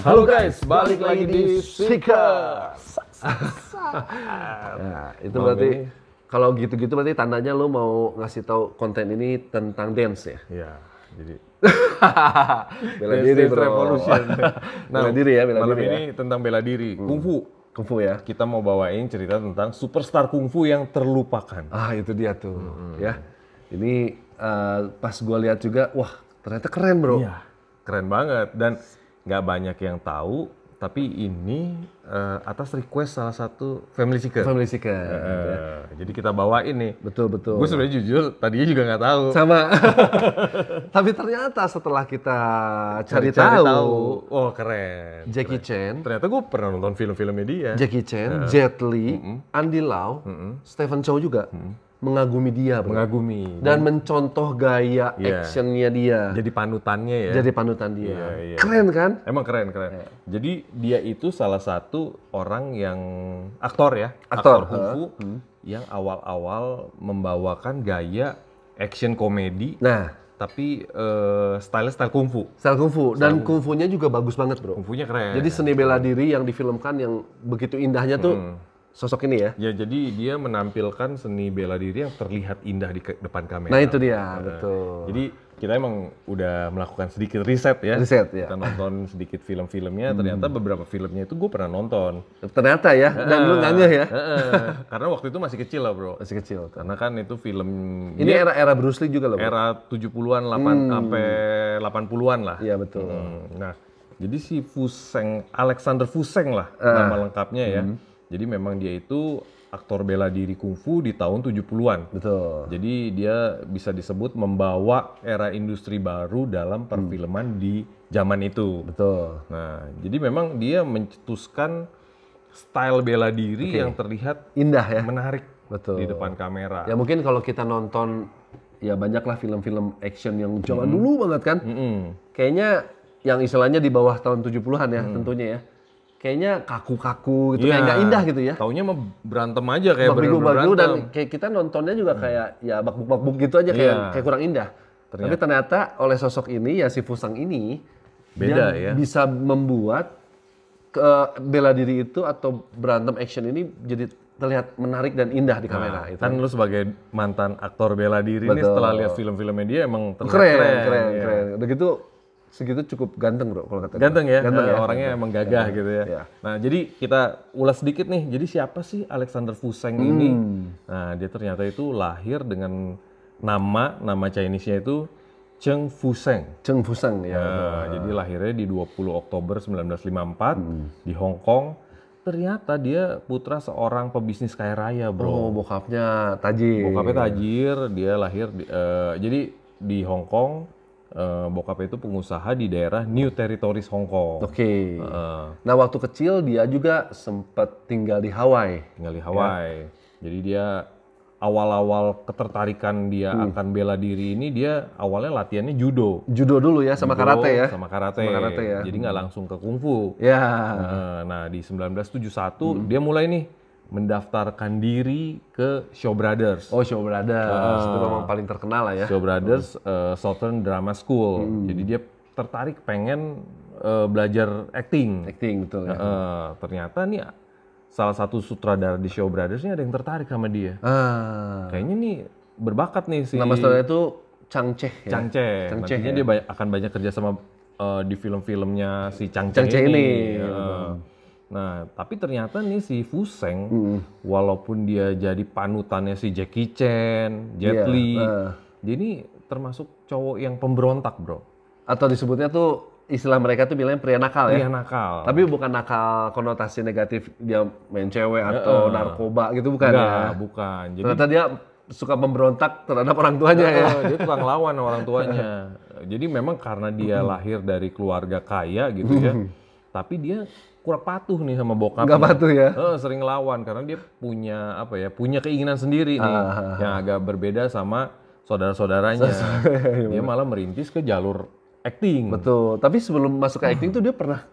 Halo guys, balik lagi di Seeker. ya, itu berarti kalau gitu-gitu berarti tandanya lo mau ngasih tahu konten ini tentang dance ya? Iya. Jadi bela diri bro. Revolution. nah, bela diri ya, bela malam diri. ini ya. tentang bela diri, hmm. kungfu. Kungfu ya. Kita mau bawain cerita tentang superstar kungfu yang terlupakan. Ah, itu dia tuh, hmm. hmm ya. Hmm. Ini uh, pas gue lihat juga, wah ternyata keren bro. Iya. Keren banget dan nggak banyak yang tahu tapi ini uh, atas request salah satu family seeker Family seeker Uh, eh, eh, gitu ya. Jadi kita bawa ini. Betul betul. Gue sebenarnya jujur tadinya juga nggak tahu. Sama. tapi ternyata setelah kita cari, cari, -cari tahu, tahu, oh keren. Jackie keren. Chan. Ternyata gue pernah nonton film-filmnya dia. Jackie Chan, uh, Jet Li, uh -uh. Andy Lau, uh -uh. Stephen Chow juga. Uh -uh mengagumi dia, bro. mengagumi dan mencontoh gaya yeah. actionnya dia. Jadi panutannya ya. Jadi panutan dia. Yeah, yeah. Keren kan? Emang keren keren. Yeah. Jadi dia itu salah satu orang yang aktor ya, aktor, aktor kungfu huh? Hmm. yang awal-awal membawakan gaya action komedi. Nah, tapi uh, eh, style style kungfu. Style kungfu dan kungfunya juga bagus banget, Bro. Kungfunya keren. Jadi seni bela diri yang difilmkan yang begitu indahnya tuh hmm sosok ini ya. Ya, jadi dia menampilkan seni bela diri yang terlihat indah di depan kamera. Nah, itu dia, nah, betul. Jadi kita emang udah melakukan sedikit riset ya. Riset ya. Kita nonton sedikit film-filmnya, hmm. ternyata beberapa filmnya itu gue pernah nonton. Ternyata ya, dan lu nanya ya. karena waktu itu masih kecil lah, Bro. Masih kecil. Tuh. Karena kan itu film Ini era-era Bruce Lee juga loh, Bro. Era 70-an delapan hmm. sampai 80-an lah. Iya, betul. Hmm. Nah, jadi si Fuseng Alexander Fuseng lah uh, nama lengkapnya ya. Hmm jadi memang dia itu aktor bela diri kungfu di tahun 70-an. Betul. Jadi dia bisa disebut membawa era industri baru dalam perfilman hmm. di zaman itu. Betul. Nah, jadi memang dia mencetuskan style bela diri okay. yang terlihat indah ya. Menarik. Betul. Di depan kamera. Ya mungkin kalau kita nonton ya banyaklah film-film action yang zaman hmm. dulu banget kan. Hmm. Kayaknya yang istilahnya di bawah tahun 70-an ya hmm. tentunya ya kayaknya kaku-kaku gitu, yeah. kayak iya. gak indah gitu ya. Taunya mah berantem aja kayak bener berantem. dan kayak kita nontonnya juga hmm. kayak ya bakbuk-bakbuk gitu aja kayak yeah. kayak kurang indah. Ternyata. Tapi ternyata oleh sosok ini ya si Fusang ini beda yang ya. bisa membuat ke bela diri itu atau berantem action ini jadi terlihat menarik dan indah di nah, kamera. Nah, itu. Kan lu sebagai mantan aktor bela diri Betul. nih setelah lihat film-filmnya dia emang terlihat keren. Keren, keren, ya. keren. Udah gitu segitu cukup ganteng bro kalau kata ganteng ya, ganteng ya, ya orangnya ganteng. emang gagah ya, gitu ya. ya nah jadi kita ulas sedikit nih jadi siapa sih Alexander Fuseng hmm. ini nah dia ternyata itu lahir dengan nama nama Chinese-nya itu Cheng Fuseng. Cheng Fuseng ya. nah. Jadi lahirnya di 20 Oktober 1954 hmm. di Hong Kong. Ternyata dia putra seorang pebisnis kaya raya, bro. Oh, bokapnya tajir. Bokapnya tajir, dia lahir di, uh, jadi di Hong Kong Uh, eh, bokapnya itu pengusaha di daerah New Territories Hong Kong. Oke. Okay. Uh, eh. nah waktu kecil dia juga sempat tinggal di Hawaii. Tinggal di Hawaii. Ya. Jadi dia awal-awal ketertarikan dia hmm. akan bela diri ini dia awalnya latihannya judo. Judo dulu ya sama judo, karate ya. Sama karate. Sama karate ya. Jadi nggak langsung ke kungfu. Ya. Yeah. Uh, nah di 1971 hmm. dia mulai nih mendaftarkan diri ke Show Brothers. Oh, Show Brothers. Uh, itu memang paling terkenal lah ya. Show Brothers hmm. uh, Southern Drama School. Hmm. Jadi dia tertarik pengen uh, belajar acting. Acting betul ya. Uh, ternyata nih salah satu sutradara di Show Brothers ini ada yang tertarik sama dia. Ah. Kayaknya nih berbakat nih si Nama sutradara itu Chang Cheh ya. Chang Cheh. Chang Cheh Nantinya ya. dia banyak, akan banyak kerja sama uh, di film-filmnya si Chang Cheh ini. Chang Cheh ini. Uh, hmm. Nah, tapi ternyata nih si Fuseng, mm. walaupun dia jadi panutannya si Jackie Chan, Jet yeah, Li, uh. Eh. ini termasuk cowok yang pemberontak, bro. Atau disebutnya tuh istilah mereka tuh bilangnya pria nakal ya. Pria nakal. Tapi bukan nakal konotasi negatif dia main cewek atau narkoba gitu bukan enggak, ya? bukan. Jadi ternyata dia suka memberontak terhadap orang tuanya uh, ya. Dia tukang lawan orang tuanya. Jadi memang karena dia hmm. lahir dari keluarga kaya gitu ya hmm tapi dia kurang patuh nih sama bokap. Enggak patuh ya? Eh, sering lawan karena dia punya apa ya? Punya keinginan sendiri nih ah, ah, ah. yang agak berbeda sama saudara-saudaranya. Iya, dia malah merintis ke jalur acting. Betul. Tapi sebelum masuk ke hmm. acting tuh dia pernah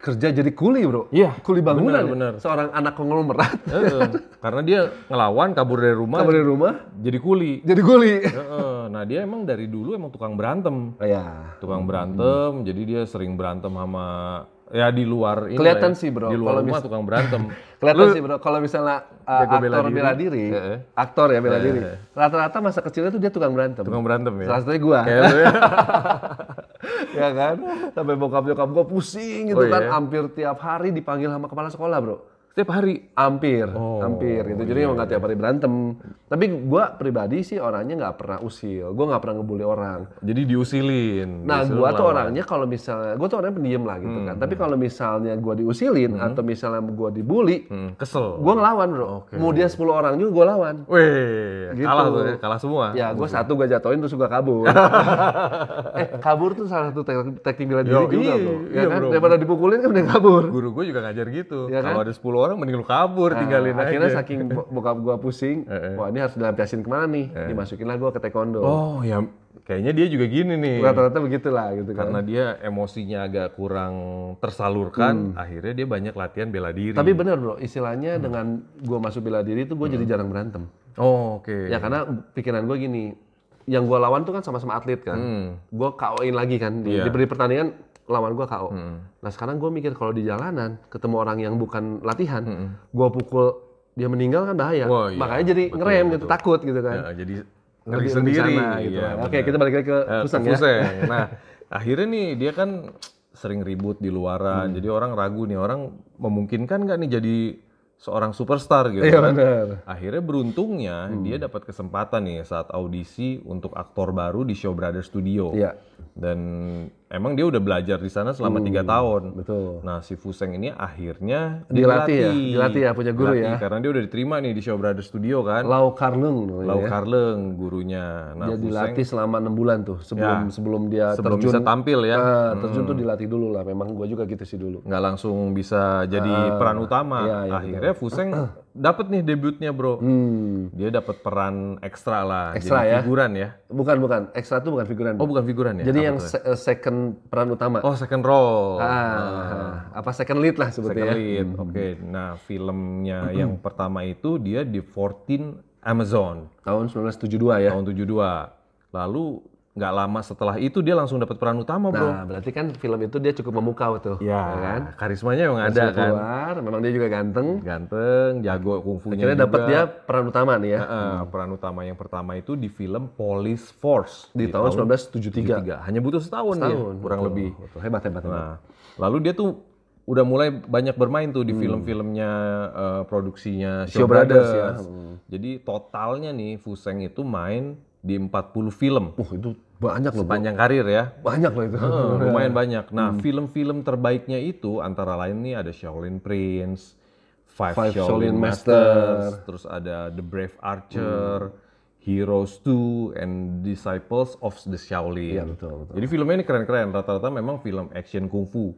kerja jadi kuli bro, iya, kuli bangunan, bener, ya? bener. seorang anak konglomerat. E karena dia ngelawan kabur dari rumah, kabur dari rumah, jadi kuli, jadi kuli. E -e. Nah dia emang dari dulu emang tukang berantem, oh, yeah. tukang berantem, hmm. jadi dia sering berantem sama Ya di luar ini. Kelihatan ya. sih bro. Di luar kalau rumah tukang berantem. Kelihatan sih bro. Kalau misalnya uh, aktor bela diri, bela diri yeah. aktor ya bela yeah. diri. Rata-rata masa kecilnya tuh dia tukang berantem. Tukang berantem ya. Salah satunya gua. Ya. ya. kan? Sampai bokap bokap gua pusing gitu oh, kan. Iya. Hampir tiap hari dipanggil sama kepala sekolah bro setiap hari hampir oh, hampir gitu jadi iya, emang gak iya. tiap hari berantem tapi gue pribadi sih orangnya nggak pernah usil gue nggak pernah ngebully orang jadi diusilin nah gue tuh orangnya kalau misalnya gue tuh orangnya pendiam lah gitu kan. hmm. kan tapi hmm. kalau misalnya gue diusilin hmm. atau misalnya gue dibully hmm. kesel gue ngelawan bro okay. mau dia 10 orang juga gue lawan Weh, gitu. kalah tuh ya, kalah semua ya gue satu gue jatuhin terus gue kabur eh kabur tuh salah satu teknik bela diri juga iya, bro ya iya, kan daripada dipukulin kan udah kabur guru gue juga ngajar gitu ya, kan? kalau ada sepuluh orang mending lu kabur nah, tinggalin akhirnya aja. saking bokap gua pusing eh, eh. wah ini harus dilampiasin kemana nih eh. dimasukin lah gua ke taekwondo oh ya kayaknya dia juga gini nih rata-rata begitulah gitu kan karena dia emosinya agak kurang tersalurkan hmm. akhirnya dia banyak latihan bela diri tapi bener bro istilahnya hmm. dengan gua masuk bela diri itu gua hmm. jadi jarang berantem oh oke okay. ya karena pikiran gua gini yang gua lawan tuh kan sama-sama atlet kan hmm. gua kawin lagi kan di, yeah. di pertandingan lawan gue KO. Hmm. Nah sekarang gue mikir kalau di jalanan ketemu orang yang bukan latihan, hmm. gue pukul dia meninggal kan bahaya. Wow, iya. Makanya jadi betul, ngerem gitu, betul. gitu takut gitu kan. Ya, jadi ngeri sendiri. Sana, gitu ya, kan. Oke kita balik lagi ke uh, eh, Fuseng ya. Nah akhirnya nih dia kan sering ribut di luaran, hmm. jadi orang ragu nih orang memungkinkan nggak nih jadi seorang superstar gitu iya, kan. Bener. Akhirnya beruntungnya hmm. dia dapat kesempatan nih saat audisi untuk aktor baru di Show Brothers Studio. Iya dan emang dia udah belajar di sana selama hmm, tiga hmm, tahun. Betul. Nah si Fuseng ini akhirnya dilatih, ya, dilatih ya, dilatih ya punya guru ya. dilatih, ya. Karena dia udah diterima nih di Show Brothers Studio kan. Lau Karleng. Lau ya. Karleng gurunya. Nah, dia Fuseng, dilatih selama enam bulan tuh sebelum ya, sebelum dia sebelum terjun. bisa tampil ya. Uh, terjun hmm. tuh dilatih dulu lah. Memang gua juga gitu sih dulu. Nggak langsung bisa jadi uh, peran utama. Ya, ya, akhirnya betul. Fuseng dapat nih debutnya bro. Hmm. Dia dapat peran ekstra lah. Ekstra ya? Figuran ya? Bukan bukan. Ekstra tuh bukan figuran. Oh bukan figuran ya. Jadi Apa yang se eh, second peran utama. Oh second role. Ah, ah. Apa second lead lah sebetulnya. Second ya. lead. Hmm. Oke. Okay. Nah filmnya hmm. yang pertama itu dia di 14 Amazon. Tahun 1972 ya. Tahun 72. Lalu nggak lama setelah itu dia langsung dapat peran utama bro. Nah berarti kan film itu dia cukup memukau tuh. Iya kan. Karismanya memang ada keluar, kan. Keluar, memang dia juga ganteng. Ganteng, jago kungfunya. Akhirnya dapat dia peran utama nih ya. Uh, hmm. Peran utama yang pertama itu di film Police Force di, di tahun, tahun 1973. 73. Hanya butuh setahun, setahun dia, kurang betul, lebih. Betul. Hebat hebat. hebat. Nah, lalu dia tuh udah mulai banyak bermain tuh di hmm. film-filmnya uh, produksinya Show Brothers. Brothers ya. Hmm. Jadi totalnya nih Fuseng itu main di 40 film. Uh, itu banyak loh. Sepanjang bro. karir ya. Banyak loh itu. Hmm, lumayan banyak. Nah, hmm. film-film hmm. terbaiknya itu antara lain nih ada Shaolin Prince, Five, Five Shaolin, Shaolin Masters, Master. terus ada The Brave Archer, hmm. Heroes 2, and Disciples of the Shaolin. Iya, betul, betul. Jadi filmnya ini keren-keren. Rata-rata memang film action kungfu.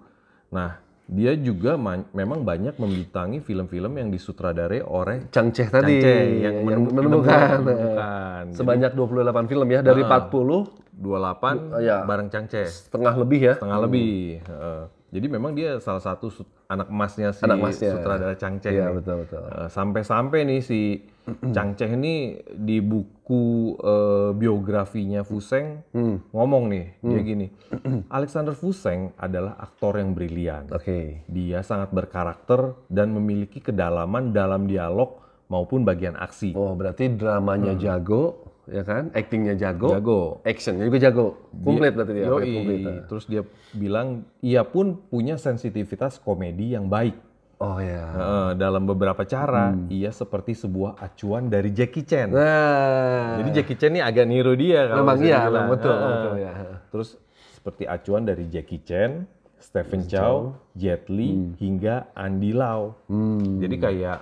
Nah, dia juga memang banyak membintangi film-film yang disutradarai oleh Chang Cheh tadi Chang Cheh, yang ya, menemukan, nah, menemukan, menemukan. sebanyak Jadi, 28 film ya dari uh, 40 28 uh, ya, bareng Chang Cheh setengah lebih ya setengah hmm. lebih uh, jadi memang dia salah satu anak emasnya si anak emasnya, sutradara Chang Cheng. Iya, betul betul. Eh, sampai-sampai nih si Chang Cheng ini di buku uh, biografinya Fuseng hmm. ngomong nih hmm. dia gini. Alexander Fuseng adalah aktor yang brilian. Oke. Okay. Dia sangat berkarakter dan memiliki kedalaman dalam dialog maupun bagian aksi. Oh, berarti dramanya hmm. jago, ya kan? Actingnya jago, jago, actionnya juga jago, komplit berarti dia. Yoi, komplit. Ah. Terus dia bilang, ia pun punya sensitivitas komedi yang baik. Oh ya. Uh, dalam beberapa cara, hmm. ia seperti sebuah acuan dari Jackie Chan. Nah. Jadi Jackie Chan ini agak niru dia kalau Memang iya, betul, uh, betul ya. Terus seperti acuan dari Jackie Chan, Stephen Chow, Chow Jet Li, hmm. hingga Andy Lau. Hmm. Jadi kayak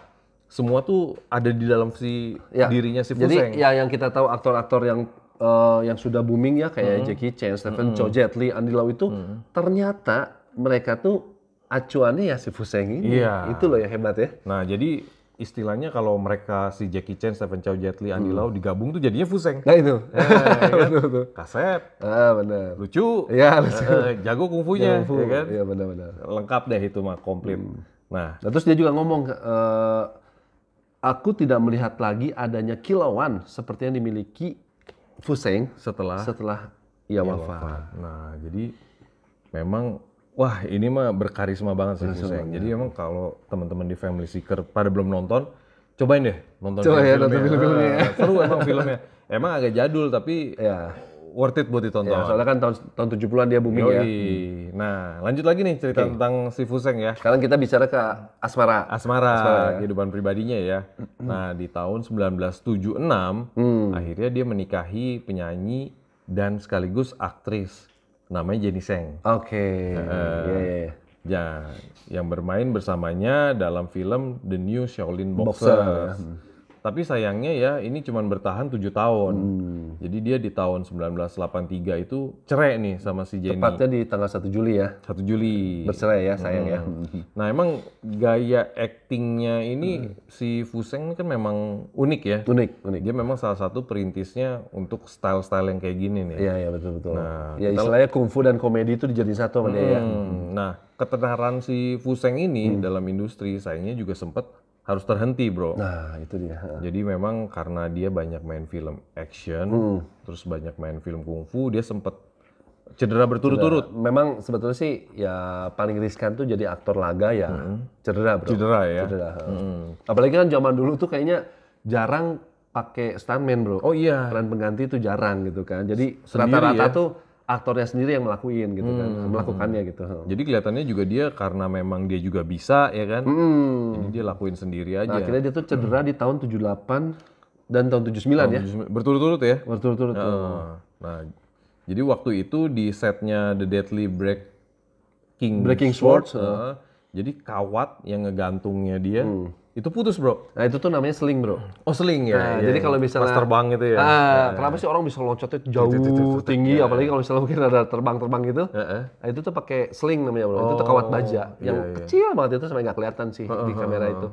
semua tuh ada di dalam si ya. dirinya si Fuseng. Jadi ya yang kita tahu aktor-aktor yang uh, yang sudah booming ya kayak mm-hmm. Jackie Chan, Stephen mm-hmm. Chow, Jet Li, Andy Lau itu mm-hmm. ternyata mereka tuh acuannya ya si Fuseng ini. Iya. Itu loh yang hebat ya. Nah, jadi istilahnya kalau mereka si Jackie Chan, Stephen Chow, Jet Li, Andy hmm. Lau digabung tuh jadinya Fuseng. Nah itu. Eh, ya, kan? betul, Kasep. Ah, benar. Lucu. Ya, lucu. Eh, jago kungfunya, kungfu. ya kan? Iya, benar-benar. Lengkap deh itu mah komplit. Hmm. Nah, nah, terus dia juga ngomong uh, Aku tidak melihat lagi adanya kilauan seperti yang dimiliki Fuseng setelah setelah ia wafat. wafat. Nah, jadi memang wah ini mah berkarisma banget sih Fuseng. Jadi emang kalau teman-teman di Family Seeker pada belum nonton, cobain deh nonton Coba ya, ya, nonton film-filmnya. Film ya. Seru emang filmnya. Emang agak jadul tapi ya worth it buat ditonton. Ya, soalnya kan tahun tahun 70-an dia booming Yoi. ya. Nah, lanjut lagi nih cerita okay. tentang si Fuseng ya. Sekarang kita bicara ke asmara. Asmara, asmara ya. kehidupan pribadinya ya. Nah, di tahun 1976 hmm. akhirnya dia menikahi penyanyi dan sekaligus aktris namanya Jenny Seng. Oke. Okay. Uh, yeah, Ya, yang bermain bersamanya dalam film The New Shaolin Boxers. Boxer, ya. hmm. Tapi sayangnya ya ini cuma bertahan tujuh tahun. Hmm. Jadi dia di tahun 1983 itu cerai nih sama si Jenny. Tepatnya di tanggal 1 Juli ya. 1 Juli. Bercerai ya sayang ya. hmm. ya. Nah emang gaya actingnya ini hmm. si Fuseng kan memang unik ya. Unik, unik. Dia memang salah satu perintisnya untuk style-style yang kayak gini nih. Iya, iya betul-betul. Nah, ya istilahnya kungfu dan komedi itu dijadiin satu sama hmm. dia ya. Hmm. Nah ketenaran si Fuseng ini hmm. dalam industri sayangnya juga sempat harus terhenti bro. Nah itu dia. Jadi memang karena dia banyak main film action, hmm. terus banyak main film kungfu, dia sempet cedera berturut-turut. Memang sebetulnya sih ya paling riskan tuh jadi aktor laga ya hmm. cedera bro. Cedera ya. Cedera. Hmm. Apalagi kan zaman dulu tuh kayaknya jarang pakai stuntman bro. Oh iya. Peran pengganti itu jarang gitu kan. Jadi rata-rata ya? tuh aktornya sendiri yang melakuin gitu kan hmm. melakukannya gitu jadi kelihatannya juga dia karena memang dia juga bisa ya kan hmm. jadi dia lakuin sendiri nah, aja nah, akhirnya dia tuh cedera hmm. di tahun 78 dan tahun 79 tahun ya 79. berturut-turut ya berturut-turut nah, nah jadi waktu itu di setnya The Deadly Break King Breaking Swords, Swords uh, ah, jadi kawat yang ngegantungnya dia hmm itu putus bro. Nah itu tuh namanya sling bro. Oh sling ya. Nah, iya, jadi iya. kalau misalnya pas terbang gitu ya. Ah, iya, iya. kenapa sih orang bisa loncatnya jauh itu, itu, tinggi? Apalagi kalau misalnya mungkin ada terbang-terbang gitu. Nah, itu tuh pakai sling namanya bro. itu tuh kawat oh, baja yang kecil banget itu sampai nggak kelihatan sih di kamera itu.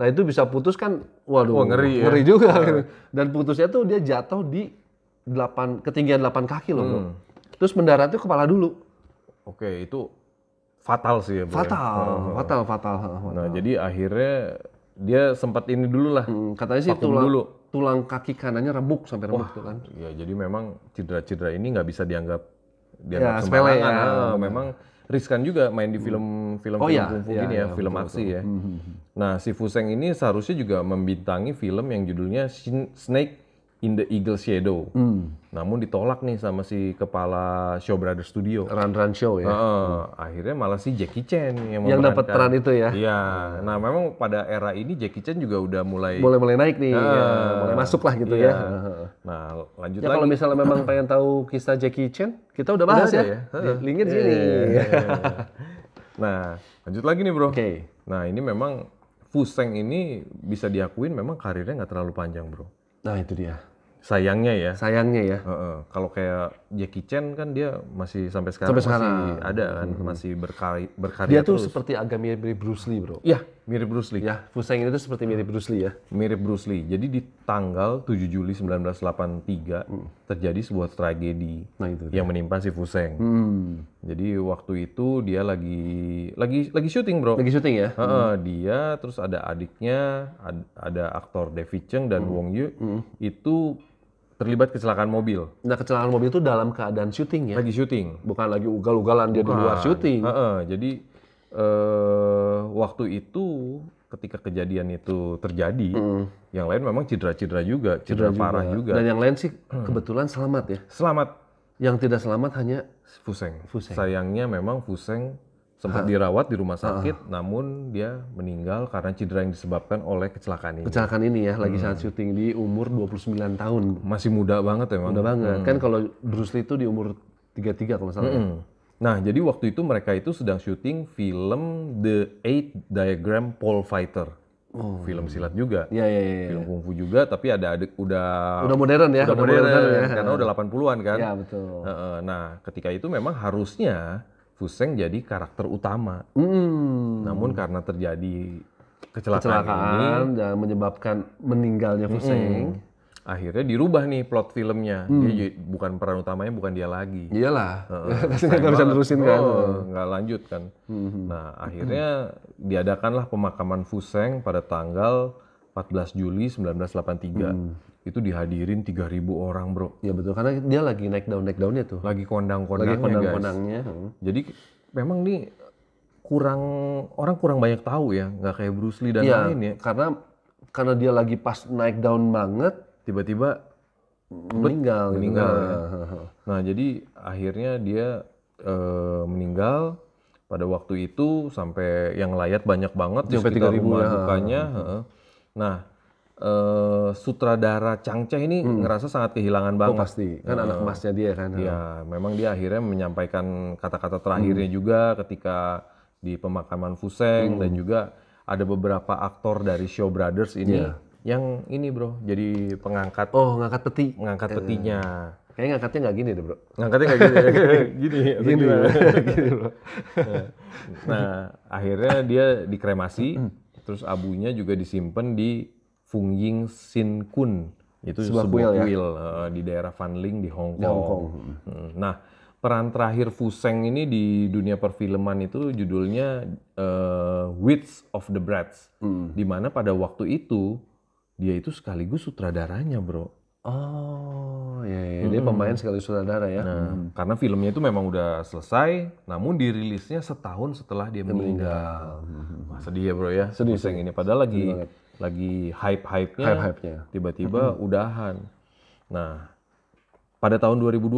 Nah itu bisa putus kan, waduh, oh, ngeri, ya. ngeri juga. juga. Dan putusnya tuh dia jatuh di delapan ketinggian delapan kaki loh hmm. bro. Terus mendarat tuh kepala dulu. Oke itu fatal sih ya. ya. Fatal, ya? fatal, fatal, fatal. Nah jadi akhirnya dia sempat ini dulu lah. Hmm, katanya sih tulang dulu. tulang kaki kanannya rebuk sampai rebuk Wah, tuh kan. Ya jadi memang cedera-cedera ini nggak bisa dianggap dianggap ya, sembarangan. Ya. Nah, memang riskan juga main di hmm. oh, iya. film-film oh, iya, film ya, kungfu ya, gini ya, ya film betul, aksi betul. ya. Hmm, hmm, nah si Fuseng ini seharusnya juga membintangi film yang judulnya Snake In the Eagle Shadow. Hmm. Namun ditolak nih sama si kepala Show Brother Studio. Run Run Show ya. Uh, hmm. Akhirnya malah si Jackie Chan yang yang dapat peran itu ya. Iya. Hmm. Nah memang pada era ini Jackie Chan juga udah mulai mulai mulai naik nih, uh, ya. mulai masuk lah gitu ya. iya. ya. Nah lanjut ya, lagi. Kalau misalnya memang pengen tahu kisah Jackie Chan, kita udah bahas udah ya. ya. Di linknya sini. Iya, iya, iya. nah lanjut lagi nih bro. Oke. Okay. Nah ini memang Fuseng ini bisa diakuin memang karirnya nggak terlalu panjang bro. Nah itu dia Sayangnya ya. Sayangnya ya. Uh -uh. Kalau kayak Jackie Chan kan dia masih sampai sekarang, sampai sekarang. masih ada kan, hmm. masih berkari berkarya Dia tuh terus. seperti agak mirip Bruce Lee, Bro. Iya, mirip Bruce Lee. Ya, Fuseng itu seperti mirip Bruce Lee ya. Mirip Bruce Lee. Jadi di tanggal 7 Juli 1983 mm. terjadi sebuah tragedi nah, itu, yang menimpa si Fuseng. mm. Jadi waktu itu dia lagi lagi lagi syuting, Bro. Lagi syuting ya. Uh -uh. dia terus ada adiknya, ada, ada aktor David Cheng dan mm. Wong Yu mm. itu terlibat kecelakaan mobil. Nah, kecelakaan mobil itu dalam keadaan syuting ya? Lagi syuting. Bukan lagi ugal-ugalan dia di luar syuting. Uh, uh, jadi uh, waktu itu ketika kejadian itu terjadi, mm. yang lain memang cedera-cedera juga, cedera, cedera parah juga. Dan yang lain sih kebetulan selamat ya. Selamat. Yang tidak selamat hanya Fuseng. Fuseng. Sayangnya memang Fuseng sempat dirawat di rumah sakit, ha. namun dia meninggal karena cedera yang disebabkan oleh kecelakaan ini. Kecelakaan ini ya, lagi hmm. saat syuting di umur 29 tahun. Masih muda banget emang. Muda banget. Hmm. Kan kalau Bruce Lee itu di umur 33 kalau salah. Ya. Hmm. Nah, jadi waktu itu mereka itu sedang syuting film The Eight Diagram Pole Fighter. Oh. Film silat juga. Iya, iya, iya. Film kungfu juga, tapi ada adik udah udah modern ya. Udah, udah modern, modern ya. karena udah 80-an kan. Iya, betul. Nah, ketika itu memang harusnya Fuseng jadi karakter utama. Hmm. Namun karena terjadi kecelakaan, kecelakaan ini, dan menyebabkan meninggalnya Fuseng. Hmm. Akhirnya dirubah nih plot filmnya. Hmm. Dia bukan peran utamanya bukan dia lagi. Iyalah. Pasti uh, nggak bisa terusin kan. Oh, nggak oh, lanjut kan. Hmm. Nah akhirnya diadakanlah pemakaman Fuseng pada tanggal 14 Juli 1983 hmm. itu dihadirin 3000 orang bro. Ya betul karena dia lagi naik daun naik daunnya tuh. Lagi kondang kondangnya lagi kondang kondangnya. Hmm. Jadi memang nih kurang orang kurang banyak tahu ya nggak kayak Bruce Lee dan ya, lain ya. Karena karena dia lagi pas naik daun banget tiba-tiba meninggal. Meninggal. Gitu. Ya. Nah jadi akhirnya dia e, meninggal pada waktu itu sampai yang layat banyak banget sampai tiga ribu ya. Hmm. Nah, uh, sutradara Changce ini hmm. ngerasa sangat kehilangan oh, banget. Oh pasti, kan uh, anak eh, emasnya dia kan. Iya, memang dia akhirnya menyampaikan kata-kata terakhirnya hmm. juga ketika di pemakaman Fuseng hmm. dan juga ada beberapa aktor dari Show Brothers ini yeah. yang ini bro, jadi pengangkat. Oh, ngangkat peti. Ngangkat eh, petinya. Kayaknya ngangkatnya nggak gini deh bro. Ngangkatnya nggak gini, gini, gini, gini bro. nah, akhirnya dia dikremasi. Hmm terus abunya juga disimpan di Fungying Sin Kun itu sebuah, sebuah kuil, ya? kuil uh, di daerah Fanling di Hong Kong. Di Hong Kong. Hmm. Hmm. Nah peran terakhir Fuseng ini di dunia perfilman itu judulnya uh, Wits of the Brats, hmm. mana pada waktu itu dia itu sekaligus sutradaranya bro. Oh, ya, ya. dia hmm. pemain sekali sutradara ya. Nah, hmm. karena filmnya itu memang udah selesai, namun dirilisnya setahun setelah dia, meninggal. meninggal. Hmm. Sedih ya bro ya. Sedih yang ini. Padahal lagi lagi hype hype-nya, hype hype-nya. tiba-tiba hmm. udahan. Nah, pada tahun 2012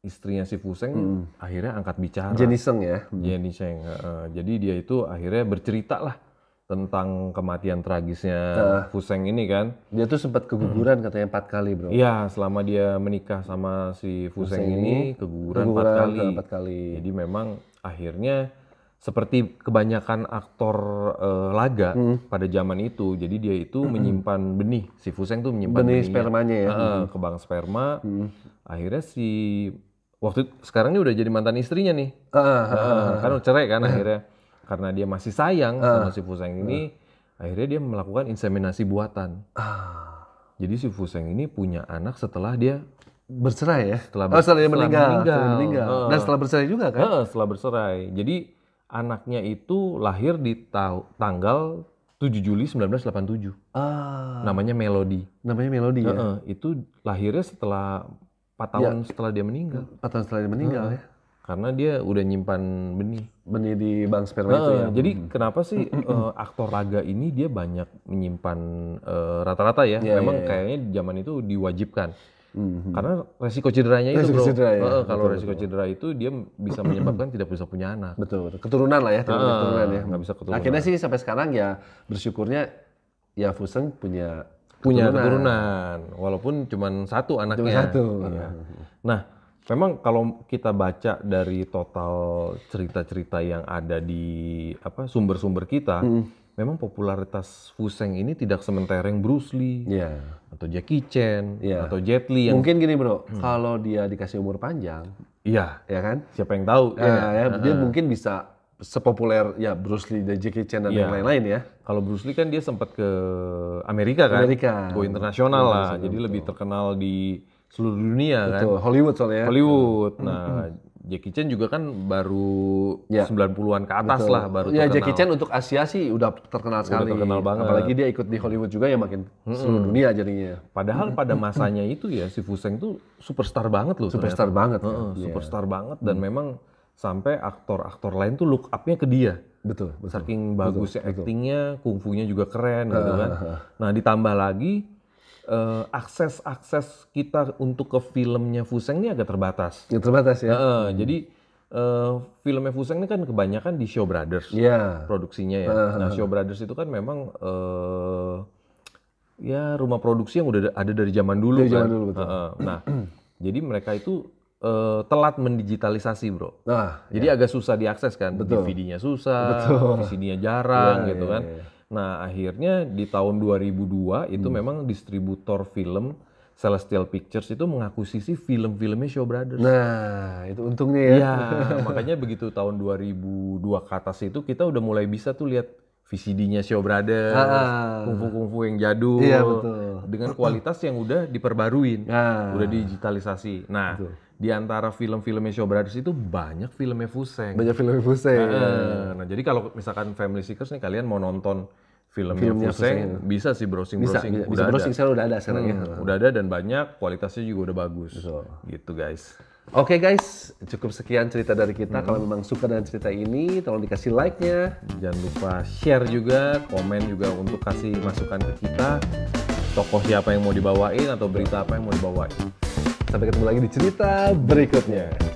istrinya si Fuseng hmm. akhirnya angkat bicara. Jenny Seng ya. Hmm. Jenny Seng. Uh, jadi dia itu akhirnya bercerita lah tentang kematian tragisnya uh, Fuseng ini kan. Dia tuh sempat keguguran hmm. katanya empat kali bro. Iya selama dia menikah sama si Fuseng, Fuseng ini keguguran empat kali. kali. Jadi memang akhirnya seperti kebanyakan aktor uh, laga hmm. pada zaman itu, jadi dia itu hmm. menyimpan benih. Si Fuseng tuh menyimpan benih benihnya. spermanya ya. Uh, ke sperma. Hmm. Akhirnya si waktu sekarang ini udah jadi mantan istrinya nih. Uh, uh, uh, uh, kan cerai kan akhirnya karena dia masih sayang uh. sama ah. si Fuseng ini, uh. akhirnya dia melakukan inseminasi buatan. Uh. Jadi si Fuseng ini punya anak setelah dia bercerai ya. Setelah, oh, setelah dia meninggal. meninggal. Setelah meninggal. Uh. Dan setelah bercerai juga kan? Uh, setelah bercerai. Jadi anaknya itu lahir di ta tanggal 7 Juli 1987. Ah. Namanya Melody. Namanya Melody ya. Uh Itu lahirnya setelah 4 tahun ya. setelah dia meninggal. 4 tahun setelah dia meninggal -uh. ya karena dia udah nyimpan benih benih di bank sperma nah, itu ya jadi hmm. kenapa sih uh, aktor raga ini dia banyak menyimpan eh, rata-rata uh, ya yeah, memang yeah, yeah. kayaknya zaman itu diwajibkan hmm Karena resiko cederanya resiko itu bro. Cedera, ya. uh, kalau betul, resiko betul. cedera itu dia bisa menyebabkan tidak bisa punya anak. Betul. Keturunan lah ya, tidak uh, keturunan ya. Nggak bisa keturunan. Akhirnya sih sampai sekarang ya bersyukurnya ya Fuseng punya punya keturunan, keturunan walaupun cuma satu anaknya. Cuma satu. Ya. Nah, Memang kalau kita baca dari total cerita-cerita yang ada di apa sumber-sumber kita, hmm. memang popularitas Fuseng ini tidak sementereng Bruce Lee yeah. atau Jackie Chan yeah. atau Jet Li yang mungkin gini bro, hmm. kalau dia dikasih umur panjang, iya, yeah. ya kan? Siapa yang tahu? Nah, ya, iya. ya, dia mungkin bisa sepopuler ya Bruce Lee dan Jackie Chan dan yeah. yang lain-lain ya. Kalau Bruce Lee kan dia sempat ke Amerika kan, Amerika. go internasional iya, lah, jadi lebih terkenal di seluruh dunia kan? Betul. kan. Hollywood soalnya. Ya. Hollywood. Nah, mm-hmm. Jackie Chan juga kan baru yeah. Ya. 90-an ke atas Betul. lah baru ya, terkenal. Ya Jackie Chan untuk Asia sih udah terkenal sekali. Udah terkenal banget. Apalagi dia ikut di Hollywood juga ya makin hmm. seluruh dunia jadinya. Padahal pada masanya itu ya si Fuseng tuh superstar banget loh. Superstar ternyata. banget. Kan? Uh, yeah. Superstar banget dan hmm. memang sampai aktor-aktor lain tuh look up-nya ke dia. Betul. betul. Saking bagusnya betul, actingnya, kungfunya juga keren gitu kan. Nah ditambah lagi uh, eh, akses akses kita untuk ke filmnya Fuseng ini agak terbatas. Ya, terbatas ya. Uh, hmm. Jadi uh, filmnya Fuseng ini kan kebanyakan di Show Brothers yeah. produksinya ya. Uh-huh. Nah Show Brothers itu kan memang uh, ya rumah produksi yang udah ada dari zaman dulu dari kan. dulu, Nah jadi mereka itu uh, telat mendigitalisasi bro. Nah, jadi ya. agak susah diakses kan. DVD-nya susah, CD-nya jarang ya, gitu ya, kan. Ya, ya. Nah, akhirnya di tahun 2002 itu hmm. memang distributor film Celestial Pictures itu mengakuisisi film-filmnya Show Brothers. Nah, itu untungnya ya. ya makanya begitu tahun 2002 ke atas itu kita udah mulai bisa tuh lihat VCD-nya Show Brothers, ah. kungfu-kungfu yang jadul, iya, betul. dengan kualitas yang udah diperbaruin, ah. udah digitalisasi. Nah, betul di antara film-filmnya Show Brothers itu banyak filmnya Fuseng. Banyak filmnya Fuseng. Nah, nah jadi kalau misalkan Family Seekers nih kalian mau nonton film filmnya Fuseng, Fuseng bisa sih browsing bisa, browsing bisa, udah bisa browsing sekarang udah ada sekarang ya. hmm, ya. Udah ada dan banyak kualitasnya juga udah bagus. So. Gitu guys. Oke okay guys, cukup sekian cerita dari kita. Hmm. Kalau memang suka dengan cerita ini, tolong dikasih like-nya. Jangan lupa share juga, komen juga untuk kasih masukan ke kita. Tokoh siapa yang mau dibawain atau berita apa yang mau dibawain. Sampai ketemu lagi di cerita berikutnya.